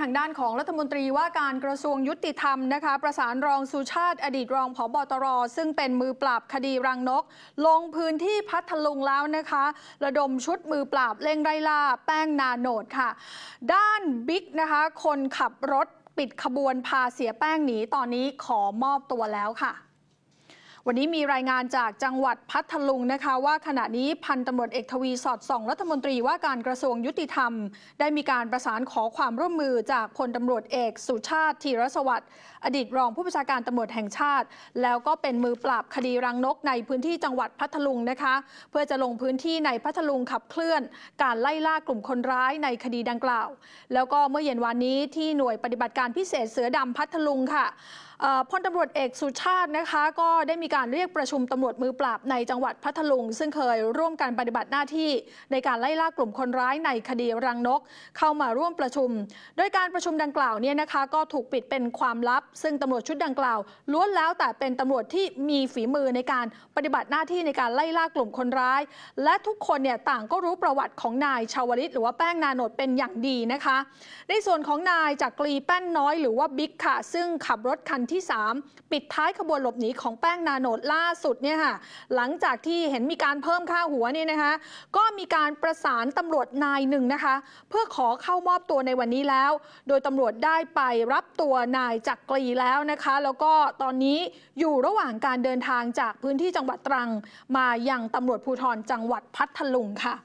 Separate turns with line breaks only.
ทางด้านของรัฐมนตรีว่าการกระทรวงยุติธรรมนะคะ ประสานรองสุชาติอดีตรองผบตร ซึ่งเป็นมือปราบคดีรังนก ลงพื้นที่พัทลุงแล้วนะคะ ระดมชุดมือปราบเล่งไรล่าแป้งนาโนดค่ะ ด้านบิ๊กนะคะ คนขับรถปิดขบวน พาเสียแป้งหนี ตอนนี้ขอมอบตัวแล้วค่ะวันนี้มีรายงานจากจังหวัดพัทลุงนะคะว่าขณะนี้พันตำรวจเอกทวีสอดส่องรัฐมนตรีว่าการกระทรวงยุติธรรม ได้มีการประสานขอความร่วมมือจากพลตำรวจเอก สุชาติธีรสวัสดิ์อดีตรองผู้บัญชาการตำรวจแห่งชาติ แล้วก็เป็นมือปราบคดีรังนกในพื้นที่จังหวัดพัทลุงนะคะเพื่อจะลงพื้นที่ในพัทลุงขับเคลื่อน การไล่ล่ากลุ่มคนร้ายในคดีดังกล่าวแล้วก็เมื่อเย็นวันนี้ที่หน่วยปฏิบัติการพิเศษเสือดำพัทลุงค่ะพลตำรวจ เอกสุชาตินะคะก็ได้มีการเรียกประชุมตำรวจมือปราบในจังหวัดพัทลุงซึ่งเคยร่วมกันปฏิบัติหน้าที่ในการไล่ล่ากลุ่มคนร้ายในคดีรังนก เข้ามาร่วมประชุม โดยการประชุมดังกล่าวเนี่ยนะคะก็ถูกปิดเป็นความลับ ซึ่งตำรวจชุดดังกล่าว ล้วนแล้วแต่เป็นตำรวจที่มีฝีมือในการปฏิบัติหน้าที่ในการไล่ล่ากลุ่มคนร้าย และทุกคนเนี่ยต่างก็รู้ประวัติของนายชาวลิต หรือว่าแป้งนาโนดเป็นอย่างดีนะคะ ในส่วนของนายจักรีแป้นน้อย หรือว่าบิ๊กค่ะซึ่งขับรถคันที่3ปิดท้ายขบวนหลบหนีของแป้งนาโนดล่าสุดเนี่ยค่ะหลังจากที่เห็นมีการเพิ่มค่าหัวเนี่ยนะคะก็มีการประสานตำรวจนายหนึ่งนะคะ เพื่อขอเข้ามอบตัวในวันนี้แล้ว โดยตำรวจได้ไปรับตัวนายจักรีแล้วนะคะ แล้วก็ตอนนี้อยู่ระหว่างการเดินทางจากพื้นที่จังหวัดตรังมายังตำรวจภูธรจังหวัดพัทลุงค่ะ